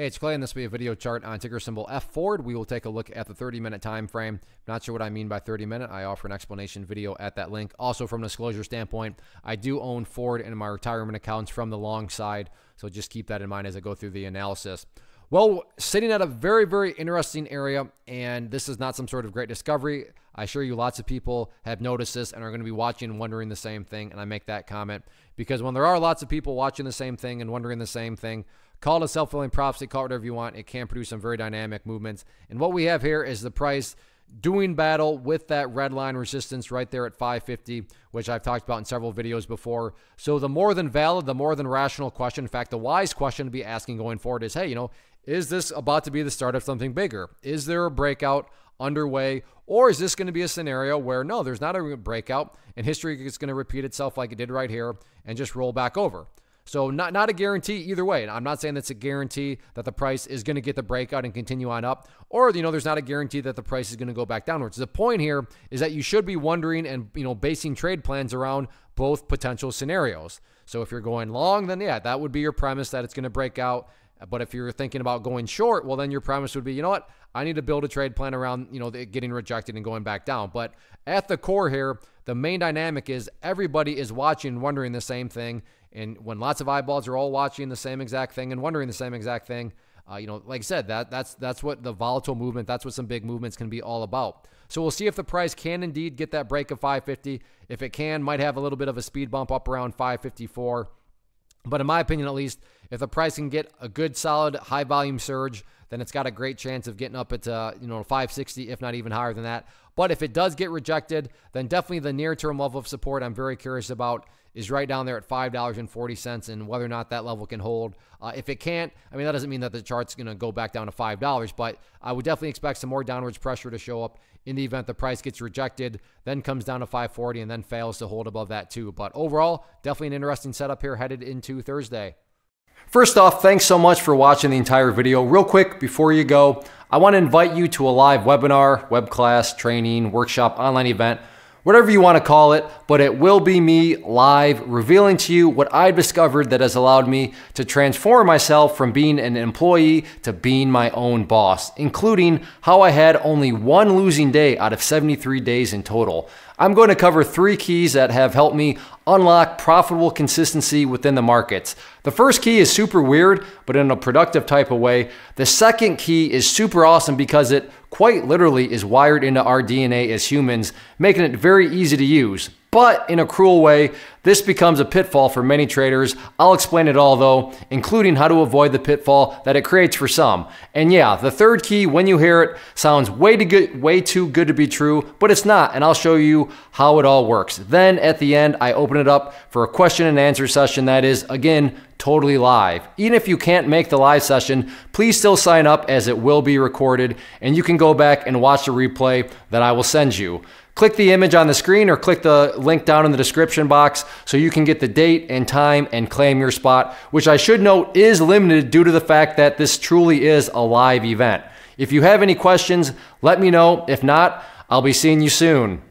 Hey, it's Clay, and this will be a video chart on ticker symbol F Ford. We will take a look at the 30-minute time frame. Not sure what I mean by 30-minute. I offer an explanation video at that link. Also, from a disclosure standpoint, I do own Ford in my retirement accounts from the long side, so just keep that in mind as I go through the analysis. Well, sitting at a very, very interesting area, and this is not some sort of great discovery. I assure you, lots of people have noticed this and are going to be watching and wondering the same thing. And I make that comment because when there are lots of people watching the same thing and wondering the same thing, Call it a self filling prophecy, call it whatever you want. It can produce some very dynamic movements. And what we have here is the price doing battle with that red line resistance right there at 550, which I've talked about in several videos before. So the more than valid, the more than rational question, in fact, the wise question to be asking going forward is, hey, you know, is this about to be the start of something bigger? Is there a breakout underway? Or is this going to be a scenario where no, there's not a breakout and history is going to repeat itself like it did right here and just roll back over? So not not a guarantee either way. And I'm not saying that's a guarantee that the price is going to get the breakout and continue on up, or you know, there's not a guarantee that the price is going to go back downwards. The point here is that you should be wondering and you know basing trade plans around both potential scenarios. So if you're going long, then yeah, that would be your premise that it's going to break out. But if you're thinking about going short, well, then your premise would be, you know what, I need to build a trade plan around, you know, getting rejected and going back down. But at the core here, the main dynamic is everybody is watching, wondering the same thing. And when lots of eyeballs are all watching the same exact thing and wondering the same exact thing, uh, you know, like I said, that that's that's what the volatile movement, that's what some big movements can be all about. So we'll see if the price can indeed get that break of 550. If it can, might have a little bit of a speed bump up around 554. But in my opinion, at least, if the price can get a good, solid, high volume surge, then it's got a great chance of getting up at uh, you know 560, if not even higher than that. But if it does get rejected, then definitely the near term level of support I'm very curious about is right down there at $5.40 and whether or not that level can hold. Uh, if it can't, I mean, that doesn't mean that the chart's going to go back down to $5, but I would definitely expect some more downwards pressure to show up in the event the price gets rejected, then comes down to 540 and then fails to hold above that too. But overall, definitely an interesting setup here headed into Thursday. First off, thanks so much for watching the entire video. Real quick, before you go, I want to invite you to a live webinar, web class, training, workshop, online event whatever you want to call it, but it will be me live revealing to you what I discovered that has allowed me to transform myself from being an employee to being my own boss, including how I had only one losing day out of 73 days in total. I'm going to cover three keys that have helped me unlock profitable consistency within the markets. The first key is super weird, but in a productive type of way. The second key is super awesome because it quite literally is wired into our DNA as humans, making it very easy to use. But in a cruel way, this becomes a pitfall for many traders. I'll explain it all though, including how to avoid the pitfall that it creates for some. And yeah, the third key, when you hear it, sounds way too good, way too good to be true, but it's not, and I'll show you how it all works. Then at the end, I open it up for a question and answer session that is, again, totally live. Even if you can't make the live session, please still sign up as it will be recorded, and you can go back and watch the replay that I will send you. Click the image on the screen or click the link down in the description box so you can get the date and time and claim your spot, which I should note is limited due to the fact that this truly is a live event. If you have any questions, let me know. If not, I'll be seeing you soon.